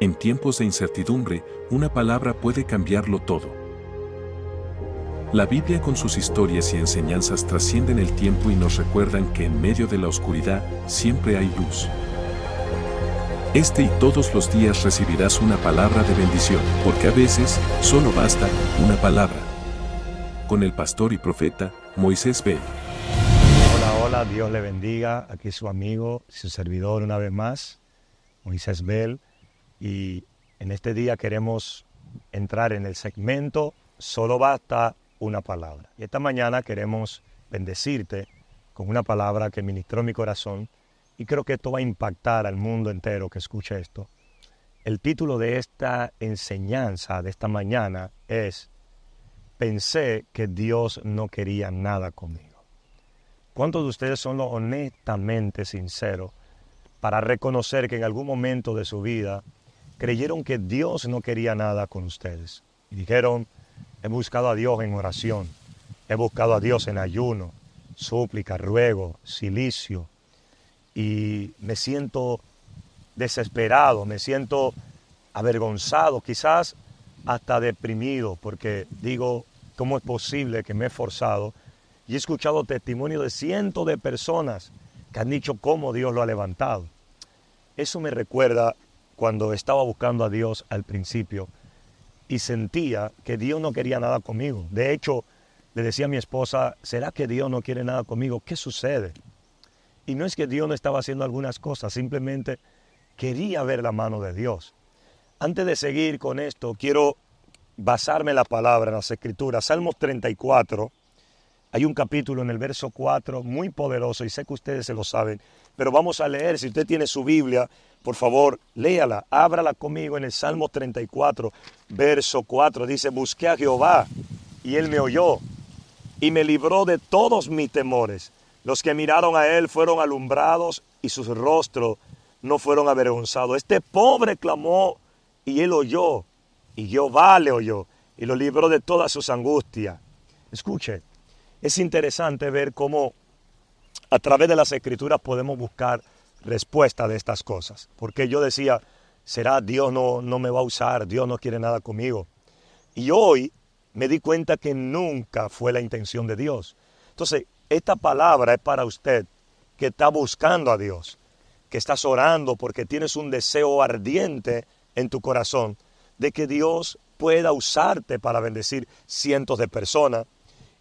En tiempos de incertidumbre, una palabra puede cambiarlo todo. La Biblia con sus historias y enseñanzas trascienden el tiempo y nos recuerdan que en medio de la oscuridad siempre hay luz. Este y todos los días recibirás una palabra de bendición, porque a veces solo basta una palabra. Con el pastor y profeta Moisés Bell. Hola, hola, Dios le bendiga. Aquí su amigo, su servidor una vez más, Moisés Bell y en este día queremos entrar en el segmento Solo basta una palabra. Y esta mañana queremos bendecirte con una palabra que ministró mi corazón y creo que esto va a impactar al mundo entero que escuche esto. El título de esta enseñanza de esta mañana es Pensé que Dios no quería nada conmigo. ¿Cuántos de ustedes son lo honestamente sinceros para reconocer que en algún momento de su vida creyeron que Dios no quería nada con ustedes. Y dijeron, he buscado a Dios en oración, he buscado a Dios en ayuno, súplica, ruego, silicio. Y me siento desesperado, me siento avergonzado, quizás hasta deprimido, porque digo, ¿cómo es posible que me he esforzado? Y he escuchado testimonio de cientos de personas que han dicho cómo Dios lo ha levantado. Eso me recuerda cuando estaba buscando a Dios al principio y sentía que Dios no quería nada conmigo. De hecho, le decía a mi esposa, ¿será que Dios no quiere nada conmigo? ¿Qué sucede? Y no es que Dios no estaba haciendo algunas cosas, simplemente quería ver la mano de Dios. Antes de seguir con esto, quiero basarme en la palabra, en las escrituras. Salmos 34, hay un capítulo en el verso 4 muy poderoso y sé que ustedes se lo saben, pero vamos a leer. Si usted tiene su Biblia, por favor, léala, ábrala conmigo en el Salmo 34, verso 4. Dice, busqué a Jehová y él me oyó y me libró de todos mis temores. Los que miraron a él fueron alumbrados y sus rostros no fueron avergonzados. Este pobre clamó y él oyó y Jehová le oyó y lo libró de todas sus angustias. Escuche, es interesante ver cómo a través de las escrituras podemos buscar respuesta de estas cosas. Porque yo decía, será Dios no, no me va a usar, Dios no quiere nada conmigo. Y hoy me di cuenta que nunca fue la intención de Dios. Entonces, esta palabra es para usted que está buscando a Dios, que estás orando porque tienes un deseo ardiente en tu corazón de que Dios pueda usarte para bendecir cientos de personas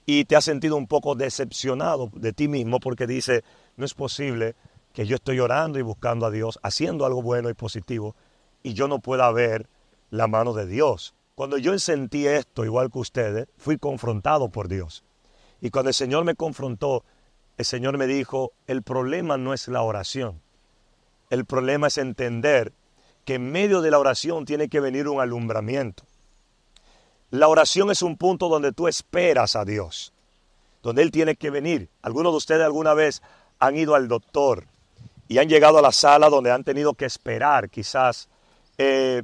y te has sentido un poco decepcionado de ti mismo porque dice, no es posible que yo estoy orando y buscando a Dios, haciendo algo bueno y positivo, y yo no pueda ver la mano de Dios. Cuando yo sentí esto, igual que ustedes, fui confrontado por Dios. Y cuando el Señor me confrontó, el Señor me dijo, el problema no es la oración. El problema es entender que en medio de la oración tiene que venir un alumbramiento. La oración es un punto donde tú esperas a Dios, donde Él tiene que venir. Algunos de ustedes alguna vez han ido al doctor y han llegado a la sala donde han tenido que esperar quizás eh,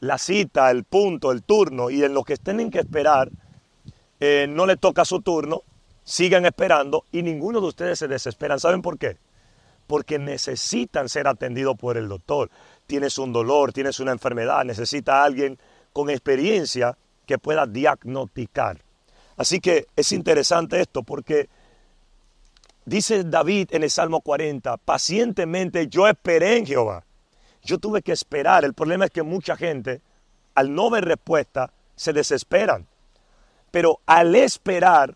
la cita, el punto, el turno, y en lo que tienen que esperar, eh, no le toca su turno, sigan esperando y ninguno de ustedes se desesperan. ¿Saben por qué? Porque necesitan ser atendidos por el doctor. Tienes un dolor, tienes una enfermedad, necesita alguien con experiencia que pueda diagnosticar. Así que es interesante esto porque dice David en el Salmo 40, pacientemente yo esperé en Jehová. Yo tuve que esperar. El problema es que mucha gente, al no ver respuesta, se desesperan. Pero al esperar,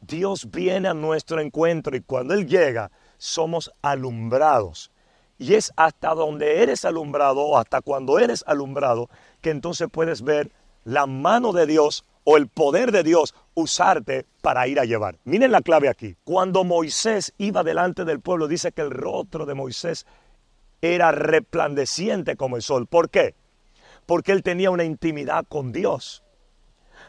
Dios viene a nuestro encuentro y cuando Él llega, somos alumbrados. Y es hasta donde eres alumbrado o hasta cuando eres alumbrado que entonces puedes ver la mano de Dios o el poder de Dios usarte para ir a llevar. Miren la clave aquí. Cuando Moisés iba delante del pueblo, dice que el rostro de Moisés era resplandeciente como el sol. ¿Por qué? Porque él tenía una intimidad con Dios.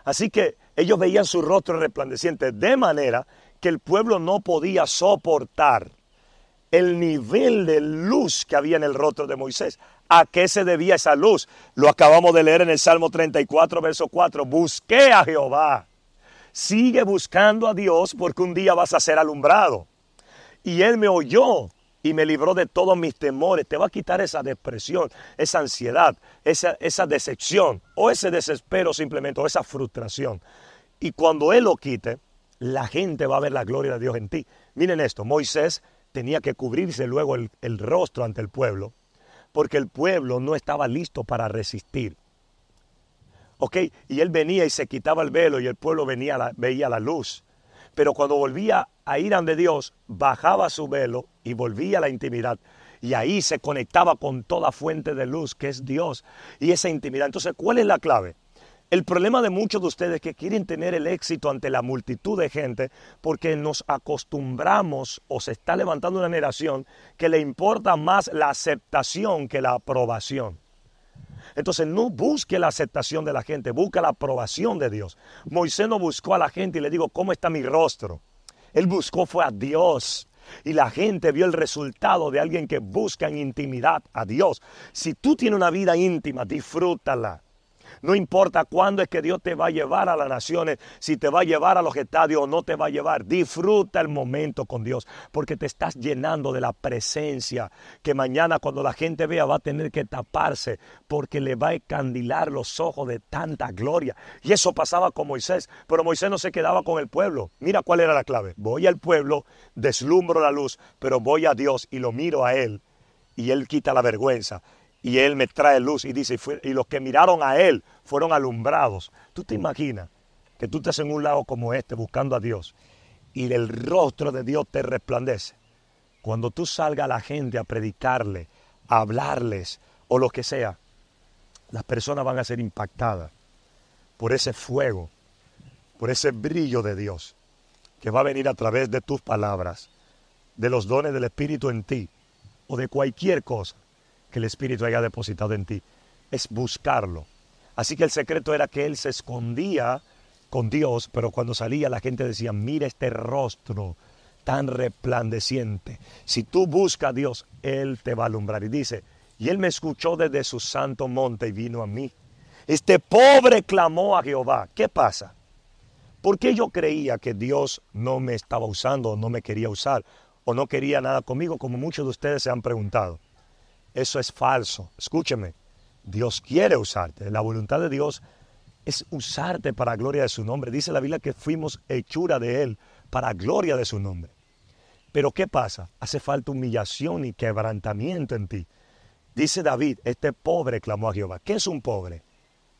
Así que ellos veían su rostro resplandeciente, de manera que el pueblo no podía soportar el nivel de luz que había en el rostro de Moisés a qué se debía esa luz. Lo acabamos de leer en el Salmo 34, verso 4. Busqué a Jehová. Sigue buscando a Dios porque un día vas a ser alumbrado. Y Él me oyó y me libró de todos mis temores. Te va a quitar esa depresión, esa ansiedad, esa, esa decepción o ese desespero simplemente o esa frustración. Y cuando Él lo quite, la gente va a ver la gloria de Dios en ti. Miren esto, Moisés tenía que cubrirse luego el rostro ante el pueblo porque el pueblo no estaba listo para resistir. ¿Ok? Y él venía y se quitaba el velo y el pueblo venía veía la luz. Pero cuando volvía a ir ante Dios, bajaba su velo y volvía a la intimidad. Y ahí se conectaba con toda fuente de luz que es Dios y esa intimidad. Entonces, ¿cuál es la clave? El problema de muchos de ustedes es que quieren tener el éxito ante la multitud de gente porque nos acostumbramos o se está levantando una generación que le importa más la aceptación que la aprobación. Entonces no busque la aceptación de la gente, busca la aprobación de Dios. Moisés no buscó a la gente y le digo, ¿cómo está mi rostro? Él buscó fue a Dios. Y la gente vio el resultado de alguien que busca en intimidad a Dios. Si tú tienes una vida íntima, disfrútala. No importa cuándo es que Dios te va a llevar a las naciones, si te va a llevar a los estadios o no te va a llevar. Disfruta el momento con Dios, porque te estás llenando de la presencia que mañana cuando la gente vea va a tener que taparse, porque le va a encandilar los ojos de tanta gloria. Y eso pasaba con Moisés, pero Moisés no se quedaba con el pueblo. Mira cuál era la clave. Voy al pueblo, deslumbro la luz, pero voy a Dios y lo miro a Él y Él quita la vergüenza y Él me trae luz y dice, y, los que miraron a Él fueron alumbrados. ¿Tú te imaginas que tú estás en un lado como este buscando a Dios y el rostro de Dios te resplandece? Cuando tú salgas a la gente a predicarle, a hablarles o lo que sea, las personas van a ser impactadas por ese fuego, por ese brillo de Dios que va a venir a través de tus palabras, de los dones del Espíritu en ti o de cualquier cosa que el Espíritu haya depositado en ti, es buscarlo. Así que el secreto era que él se escondía con Dios, pero cuando salía la gente decía, mira este rostro tan resplandeciente. Si tú buscas a Dios, Él te va a alumbrar. Y dice, y Él me escuchó desde su santo monte y vino a mí. Este pobre clamó a Jehová. ¿Qué pasa? ¿Por qué yo creía que Dios no me estaba usando o no me quería usar o no quería nada conmigo, como muchos de ustedes se han preguntado? Eso es falso. Escúcheme, Dios quiere usarte. La voluntad de Dios es usarte para gloria de su nombre. Dice la Biblia que fuimos hechura de Él para gloria de su nombre. Pero ¿qué pasa? Hace falta humillación y quebrantamiento en ti. Dice David, este pobre clamó a Jehová. ¿Qué es un pobre?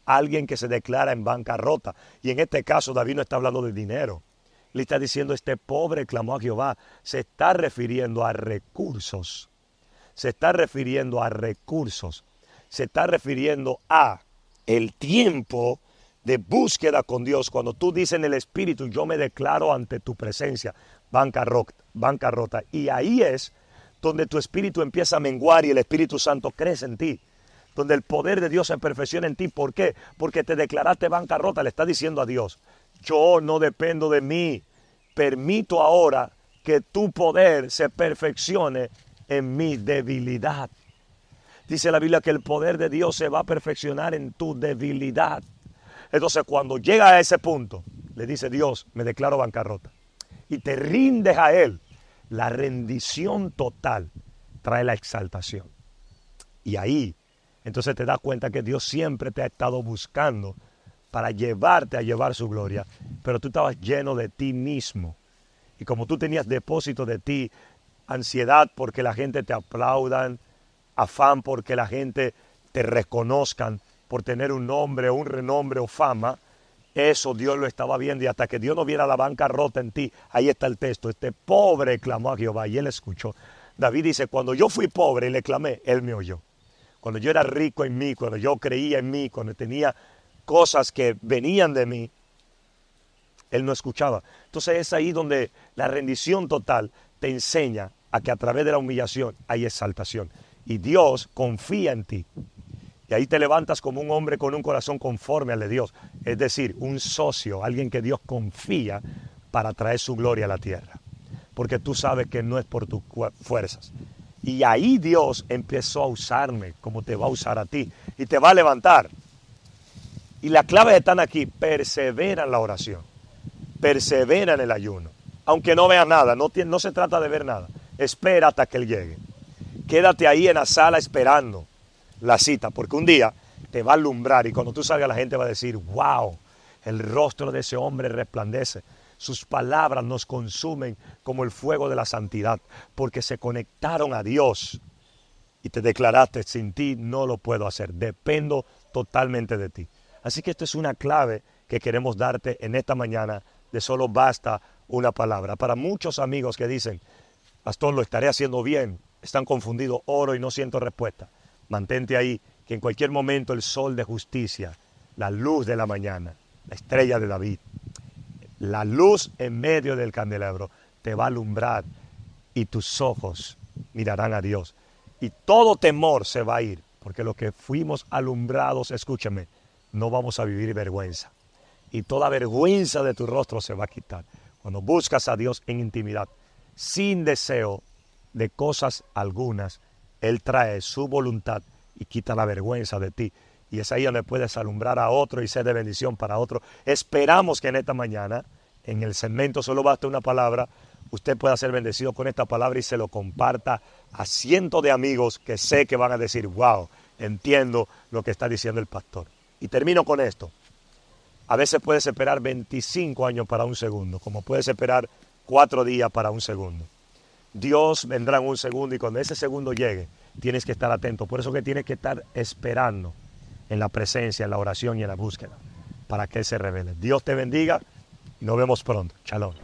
Alguien que se declara en bancarrota. Y en este caso David no está hablando de dinero. Le está diciendo, este pobre clamó a Jehová. Se está refiriendo a recursos se está refiriendo a recursos, se está refiriendo a el tiempo de búsqueda con Dios. Cuando tú dices en el Espíritu, yo me declaro ante tu presencia, bancarrota. bancarrota. Y ahí es donde tu espíritu empieza a menguar y el Espíritu Santo crece en ti. Donde el poder de Dios se perfecciona en ti. ¿Por qué? Porque te declaraste bancarrota. Le está diciendo a Dios, yo no dependo de mí. Permito ahora que tu poder se perfeccione en mi debilidad. Dice la Biblia que el poder de Dios se va a perfeccionar en tu debilidad. Entonces cuando llega a ese punto, le dice Dios, me declaro bancarrota. Y te rindes a Él. La rendición total trae la exaltación. Y ahí, entonces te das cuenta que Dios siempre te ha estado buscando para llevarte a llevar su gloria, pero tú estabas lleno de ti mismo. Y como tú tenías depósito de ti ansiedad porque la gente te aplaudan, afán porque la gente te reconozcan por tener un nombre o un renombre o fama, eso Dios lo estaba viendo y hasta que Dios no viera la banca rota en ti, ahí está el texto, este pobre clamó a Jehová y él escuchó. David dice, cuando yo fui pobre y le clamé, él me oyó. Cuando yo era rico en mí, cuando yo creía en mí, cuando tenía cosas que venían de mí, él no escuchaba. Entonces es ahí donde la rendición total te enseña a que a través de la humillación hay exaltación. Y Dios confía en ti. Y ahí te levantas como un hombre con un corazón conforme al de Dios. Es decir, un socio, alguien que Dios confía para traer su gloria a la tierra. Porque tú sabes que no es por tus fuerzas. Y ahí Dios empezó a usarme como te va a usar a ti. Y te va a levantar. Y las claves están aquí. Persevera en la oración. Persevera en el ayuno. Aunque no veas nada. No, no se trata de ver nada espera hasta que Él llegue. Quédate ahí en la sala esperando la cita, porque un día te va a alumbrar y cuando tú salgas la gente va a decir, wow, el rostro de ese hombre resplandece. Sus palabras nos consumen como el fuego de la santidad, porque se conectaron a Dios y te declaraste, sin ti no lo puedo hacer, dependo totalmente de ti. Así que esta es una clave que queremos darte en esta mañana de solo basta una palabra. Para muchos amigos que dicen, Pastor, lo estaré haciendo bien. Están confundidos, oro y no siento respuesta. Mantente ahí, que en cualquier momento el sol de justicia, la luz de la mañana, la estrella de David, la luz en medio del candelabro, te va a alumbrar y tus ojos mirarán a Dios. Y todo temor se va a ir, porque los que fuimos alumbrados, escúchame, no vamos a vivir vergüenza. Y toda vergüenza de tu rostro se va a quitar. Cuando buscas a Dios en intimidad, sin deseo de cosas algunas, Él trae su voluntad y quita la vergüenza de ti. Y es ahí donde puedes alumbrar a otro y ser de bendición para otro. Esperamos que en esta mañana, en el segmento Solo Basta una Palabra, usted pueda ser bendecido con esta palabra y se lo comparta a cientos de amigos que sé que van a decir, wow, entiendo lo que está diciendo el pastor. Y termino con esto. A veces puedes esperar 25 años para un segundo, como puedes esperar cuatro días para un segundo. Dios vendrá en un segundo y cuando ese segundo llegue, tienes que estar atento. Por eso que tienes que estar esperando en la presencia, en la oración y en la búsqueda para que se revele. Dios te bendiga y nos vemos pronto. Shalom.